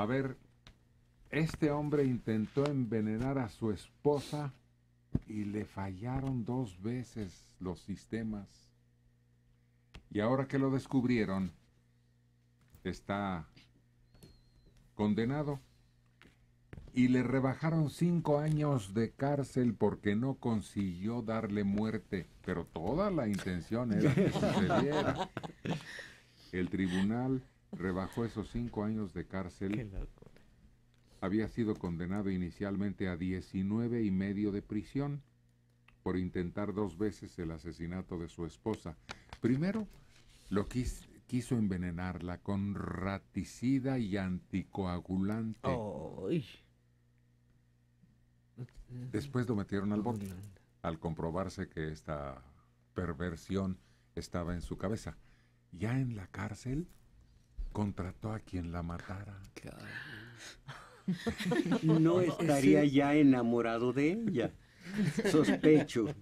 A ver, este hombre intentó envenenar a su esposa y le fallaron dos veces los sistemas. Y ahora que lo descubrieron, está condenado y le rebajaron cinco años de cárcel porque no consiguió darle muerte, pero toda la intención era que sucediera. El tribunal rebajó esos cinco años de cárcel. Había sido condenado inicialmente a 19 y medio de prisión por intentar dos veces el asesinato de su esposa. Primero, lo quiso envenenarla con raticida y anticoagulante. Después lo metieron al bote, al comprobarse que esta perversión estaba en su cabeza. Ya en la cárcel, contrató a quien la matara. No estaría ya enamorado de ella, sospecho.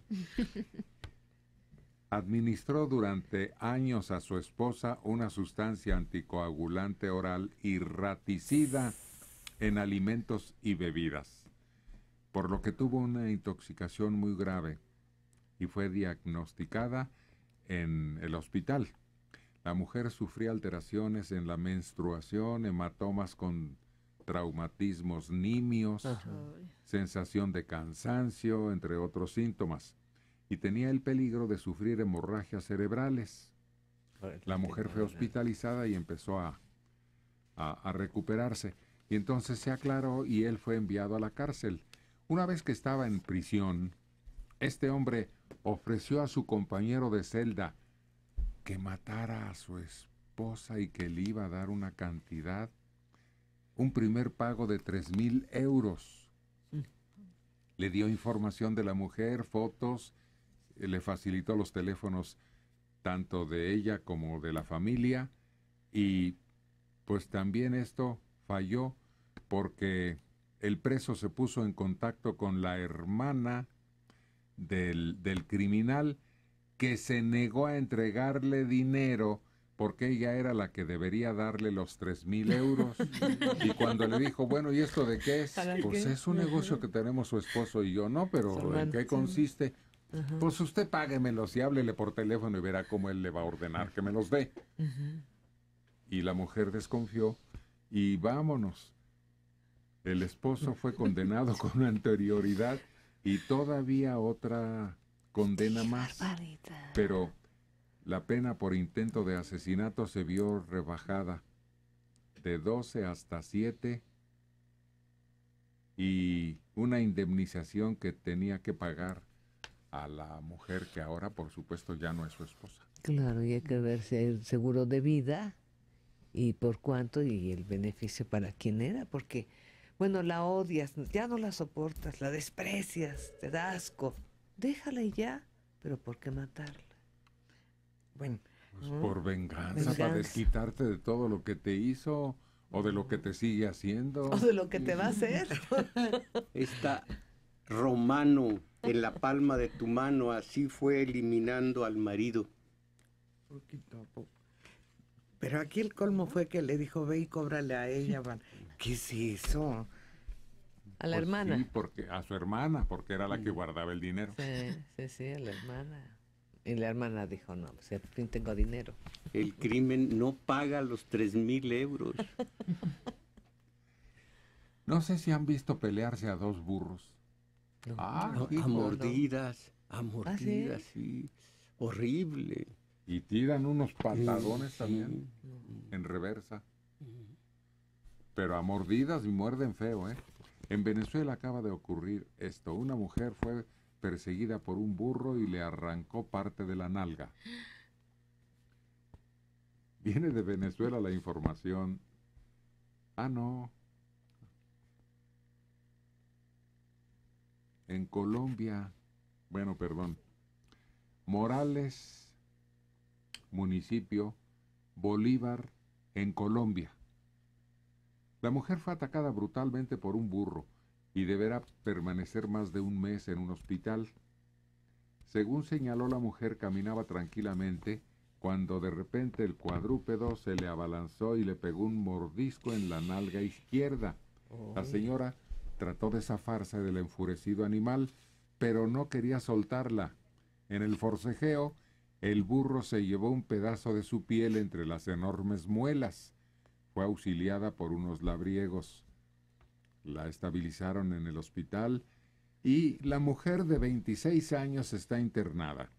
Administró durante años a su esposa una sustancia anticoagulante oral y raticida en alimentos y bebidas, por lo que tuvo una intoxicación muy grave y fue diagnosticada en el hospital la mujer sufría alteraciones en la menstruación, hematomas con traumatismos nimios, sensación de cansancio, entre otros síntomas, y tenía el peligro de sufrir hemorragias cerebrales. La mujer fue hospitalizada y empezó a, a, a recuperarse. Y entonces se aclaró y él fue enviado a la cárcel. Una vez que estaba en prisión, este hombre ofreció a su compañero de celda que matara a su esposa y que le iba a dar una cantidad, un primer pago de 3 mil euros. Mm. Le dio información de la mujer, fotos, le facilitó los teléfonos tanto de ella como de la familia y pues también esto falló porque el preso se puso en contacto con la hermana del, del criminal que se negó a entregarle dinero porque ella era la que debería darle los tres mil euros. y cuando le dijo, bueno, ¿y esto de qué es? Pues es un negocio que tenemos su esposo y yo, no, pero ¿en qué consiste? Pues usted páguemelos y háblele por teléfono y verá cómo él le va a ordenar que me los dé. Y la mujer desconfió y vámonos. El esposo fue condenado con anterioridad y todavía otra condena más. Pero la pena por intento de asesinato se vio rebajada de 12 hasta 7 y una indemnización que tenía que pagar a la mujer que ahora por supuesto ya no es su esposa. Claro, y hay que si el seguro de vida y por cuánto y el beneficio para quién era, porque bueno, la odias, ya no la soportas, la desprecias, te da asco. Déjale ya, pero ¿por qué matarla? Bueno. Pues por venganza, para desquitarte de todo lo que te hizo o de lo que te sigue haciendo. O de lo que te va a hacer. Está romano en la palma de tu mano, así fue eliminando al marido. Pero aquí el colmo fue que le dijo, ve y cóbrale a ella, van. ¿Qué es eso? A la pues hermana. porque, a su hermana, porque era la que mm. guardaba el dinero. Sí, sí, sí, a la hermana. Y la hermana dijo, no, pues al fin tengo dinero. El crimen no paga los tres mil euros. no sé si han visto pelearse a dos burros. ah, a mordidas, a ¿Ah, mordidas, sí? Horrible. Y tiran unos patadones también, en reversa. Pero a mordidas y muerden feo, ¿eh? En Venezuela acaba de ocurrir esto. Una mujer fue perseguida por un burro y le arrancó parte de la nalga. Viene de Venezuela la información. Ah, no. En Colombia, bueno, perdón. Morales, municipio, Bolívar, en Colombia. La mujer fue atacada brutalmente por un burro y deberá permanecer más de un mes en un hospital. Según señaló la mujer, caminaba tranquilamente cuando de repente el cuadrúpedo se le abalanzó y le pegó un mordisco en la nalga izquierda. La oh. señora trató de zafarse del enfurecido animal, pero no quería soltarla. En el forcejeo, el burro se llevó un pedazo de su piel entre las enormes muelas fue auxiliada por unos labriegos. La estabilizaron en el hospital y la mujer de 26 años está internada.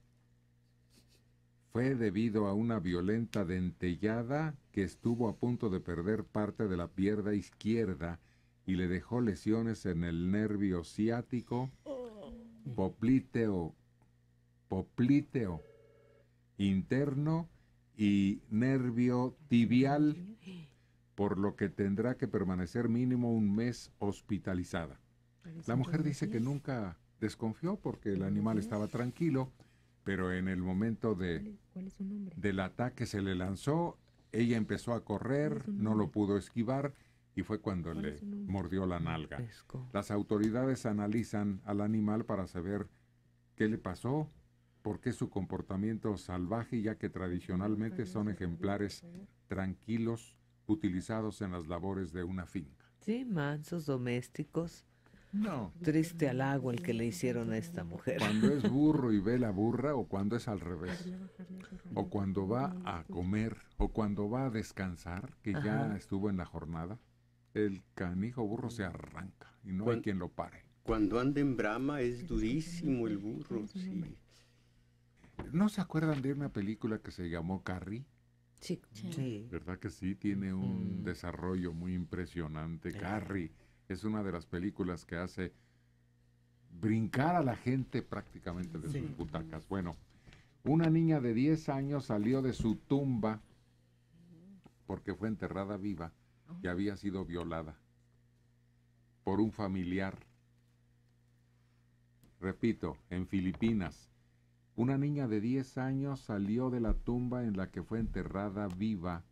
Fue debido a una violenta dentellada que estuvo a punto de perder parte de la pierna izquierda y le dejó lesiones en el nervio ciático, popliteo, popliteo interno y nervio tibial por lo que tendrá que permanecer mínimo un mes hospitalizada. La mujer dice que nunca desconfió porque el animal estaba tranquilo, pero en el momento de, del ataque se le lanzó, ella empezó a correr, no lo pudo esquivar y fue cuando le mordió la nalga. Las autoridades analizan al animal para saber qué le pasó, por qué su comportamiento salvaje, ya que tradicionalmente son ejemplares tranquilos utilizados en las labores de una finca. Sí, mansos, domésticos. No. Triste halago el que le hicieron a esta mujer. Cuando es burro y ve la burra o cuando es al revés. O cuando va a comer o cuando va a descansar, que ya estuvo en la jornada, el canijo burro se arranca y no hay quien lo pare. Cuando anda en brama es durísimo el burro, sí. ¿No se acuerdan de una película que se llamó Carrie? Sí. ¿Verdad que sí? Tiene un desarrollo muy impresionante. Carrie es una de las películas que hace brincar a la gente prácticamente de sus butacas. Bueno, una niña de 10 años salió de su tumba porque fue enterrada viva y oh. había sido violada por un familiar. Repito, en Filipinas, una niña de 10 años salió de la tumba en la que fue enterrada viva.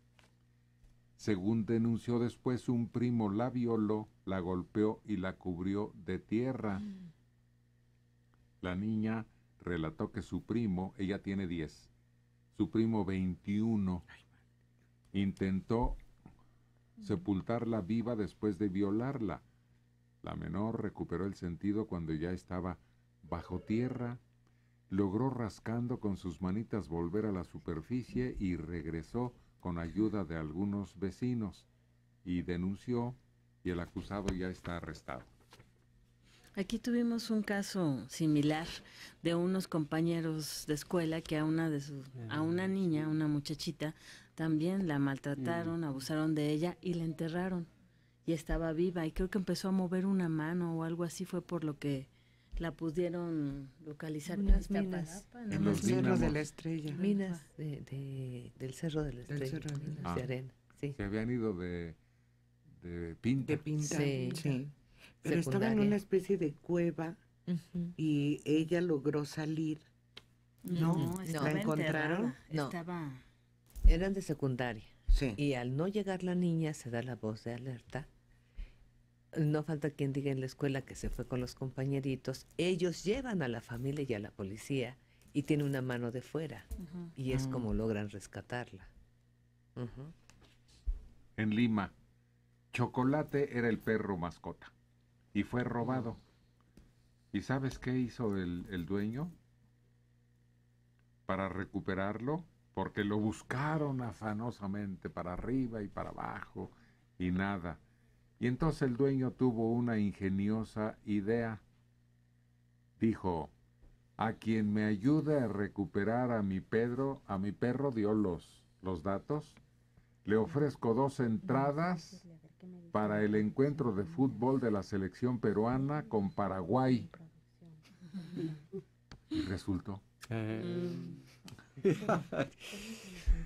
Según denunció después, un primo la violó, la golpeó y la cubrió de tierra. Mm. La niña relató que su primo, ella tiene 10, su primo 21, intentó mm. sepultarla viva después de violarla. La menor recuperó el sentido cuando ya estaba bajo tierra logró rascando con sus manitas volver a la superficie y regresó con ayuda de algunos vecinos y denunció y el acusado ya está arrestado. Aquí tuvimos un caso similar de unos compañeros de escuela que a una de sus, a una niña, una muchachita, también la maltrataron, abusaron de ella y la enterraron. Y estaba viva y creo que empezó a mover una mano o algo así fue por lo que la pudieron localizar en minas, en, los cerros de la estrella. Minas de, del cerro de la estrella, de arena. Ah, se habían ido de, de pinta. De pinta, sí. Pero estaba en una especie de cueva y ella logró salir. No, ¿la encontraron? No. Estaba... Eran de secundaria. Y al no llegar la niña se da la voz de alerta no falta quien diga en la escuela que se fue con los compañeritos, ellos llevan a la familia y a la policía y tiene una mano de fuera y es mm. como logran rescatarla. En Lima, Chocolate era el perro mascota y fue robado. ¿Y sabes qué hizo el, el dueño? Para recuperarlo, porque lo buscaron afanosamente para arriba y para abajo y nada y entonces el dueño tuvo una ingeniosa idea. Dijo, a quien me ayude a recuperar a mi Pedro, a mi perro dio los, los datos, le ofrezco dos entradas para el encuentro de fútbol de la selección peruana con Paraguay. Y resultó. Eh.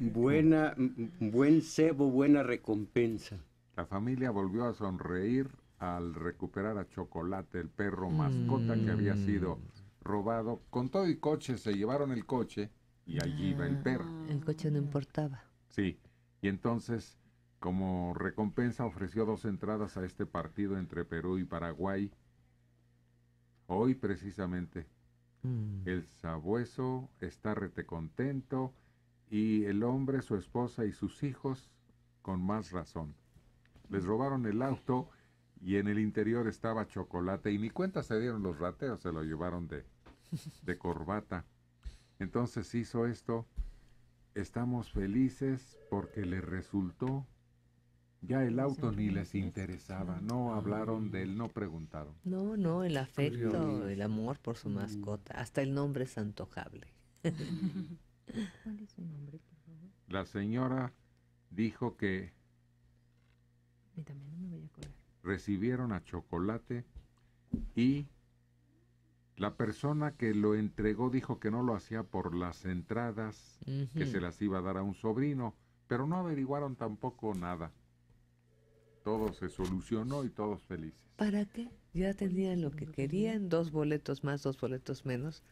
Buena, buen cebo, buena recompensa. La familia volvió a sonreír al recuperar a Chocolate, el perro mascota que había mm. sido robado. Con todo y coche, se llevaron el coche y allí iba el ah. perro. El coche no importaba. Sí, y entonces, como recompensa, ofreció dos entradas a este partido entre Perú y Paraguay. Hoy, precisamente, mm. el sabueso está retecontento contento y el hombre, su esposa y sus hijos, con más razón les robaron el auto y en el interior estaba chocolate y ni cuenta se dieron los rateos, se lo llevaron de, de corbata. Entonces hizo esto, estamos felices porque le resultó, ya el auto ni les interesaba, no hablaron de él, no preguntaron. No, no, el afecto, el amor por su mascota, hasta el nombre es antojable. La señora dijo que Recibieron a Chocolate y la persona que lo entregó dijo que no lo hacía por las entradas, que se las iba a dar a un sobrino, pero no averiguaron tampoco nada. Todo se solucionó y todos felices. ¿Para qué? Ya tenían lo que querían, dos boletos más, dos boletos menos.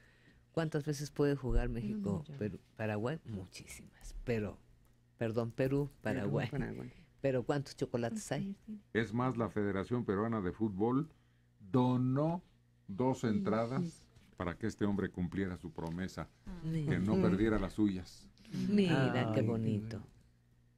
¿Cuántas veces puede jugar México, Perú, Paraguay? Muchísimas, pero, perdón, Perú, Paraguay. Pero ¿cuántos chocolates hay? Es más, la Federación Peruana de Fútbol donó dos entradas para que este hombre cumpliera su promesa, que no perdiera las suyas. Mira, qué bonito.